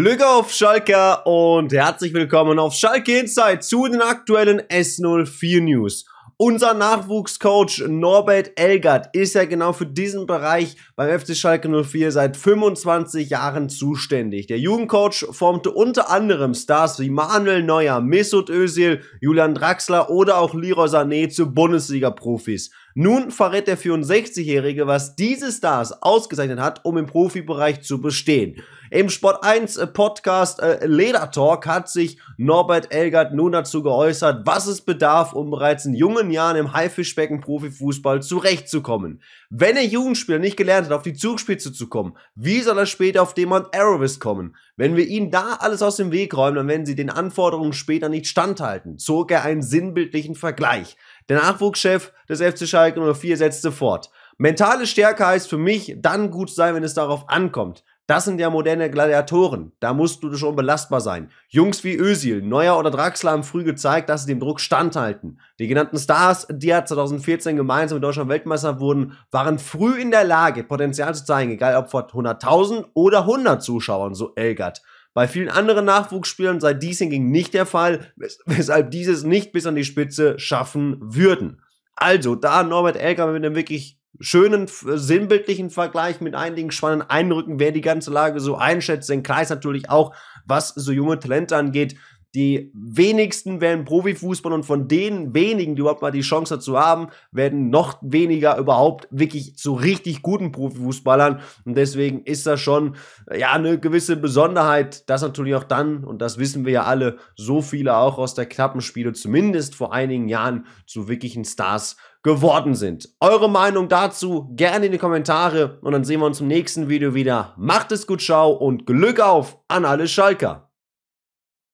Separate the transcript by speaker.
Speaker 1: Glück auf Schalke und herzlich willkommen auf Schalke Inside zu den aktuellen S04 News. Unser Nachwuchscoach Norbert Elgert ist ja genau für diesen Bereich beim FC Schalke 04 seit 25 Jahren zuständig. Der Jugendcoach formte unter anderem Stars wie Manuel Neuer, Mesut Özil, Julian Draxler oder auch Leroy Sané zu Bundesliga-Profis. Nun verrät der 64-Jährige, was diese Stars ausgezeichnet hat, um im Profibereich zu bestehen. Im Sport 1 äh, Podcast äh, Leder Talk hat sich Norbert Elgert nun dazu geäußert, was es bedarf, um bereits in jungen Jahren im Haifischbecken Profifußball zurechtzukommen. Wenn ein Jugendspieler nicht gelernt hat, auf die Zugspitze zu kommen, wie soll er später auf Demand Arrowist kommen? Wenn wir ihnen da alles aus dem Weg räumen, dann werden sie den Anforderungen später nicht standhalten, zog er einen sinnbildlichen Vergleich. Der Nachwuchschef des FC Schalke 04 setzte fort. Mentale Stärke heißt für mich, dann gut sein, wenn es darauf ankommt. Das sind ja moderne Gladiatoren. Da musst du schon belastbar sein. Jungs wie Özil, Neuer oder Draxler haben früh gezeigt, dass sie dem Druck standhalten. Die genannten Stars, die ja 2014 gemeinsam mit Deutschland Weltmeister wurden, waren früh in der Lage, Potenzial zu zeigen, egal ob vor 100.000 oder 100 Zuschauern, so Elgert. Bei vielen anderen Nachwuchsspielern sei dies hingegen nicht der Fall, wes weshalb dieses nicht bis an die Spitze schaffen würden. Also, da Norbert Elgert mit einem wirklich schönen, sinnbildlichen Vergleich mit einigen Schwannen einrücken, wer die ganze Lage so einschätzt. Den Kreis natürlich auch, was so junge Talente angeht, die wenigsten werden Profifußball und von den wenigen, die überhaupt mal die Chance dazu haben, werden noch weniger überhaupt wirklich zu richtig guten Profifußballern. Und deswegen ist das schon äh, ja eine gewisse Besonderheit, dass natürlich auch dann, und das wissen wir ja alle, so viele auch aus der Knappenspiele, zumindest vor einigen Jahren, zu wirklichen Stars geworden sind. Eure Meinung dazu gerne in die Kommentare und dann sehen wir uns im nächsten Video wieder. Macht es gut, ciao und Glück auf an alle Schalker!